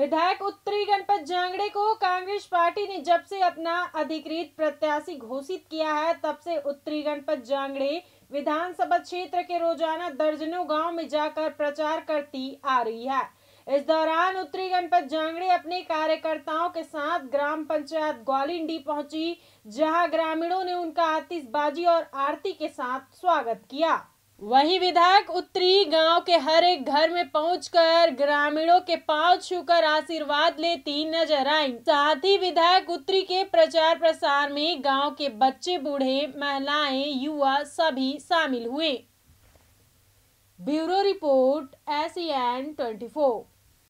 विधायक उत्तरी गणपत जांगड़े को कांग्रेस पार्टी ने जब से अपना अधिकृत प्रत्याशी घोषित किया है तब से उत्तरी गणपत जांगड़े विधानसभा क्षेत्र के रोजाना दर्जनों गांव में जाकर प्रचार करती आ रही है इस दौरान उत्तरी गणपत जांगड़े अपने कार्यकर्ताओं के साथ ग्राम पंचायत ग्वालिंडी पहुंची जहां ग्रामीणों ने उनका आतिशबाजी और आरती के साथ स्वागत किया वही विधायक उत्तरी गांव के हर एक घर में पहुंचकर ग्रामीणों के पांव छूकर आशीर्वाद लेती नजर आई साथ ही विधायक उत्तरी के प्रचार प्रसार में गांव के बच्चे बूढ़े महिलाएं युवा सभी शामिल हुए bureau report S N twenty four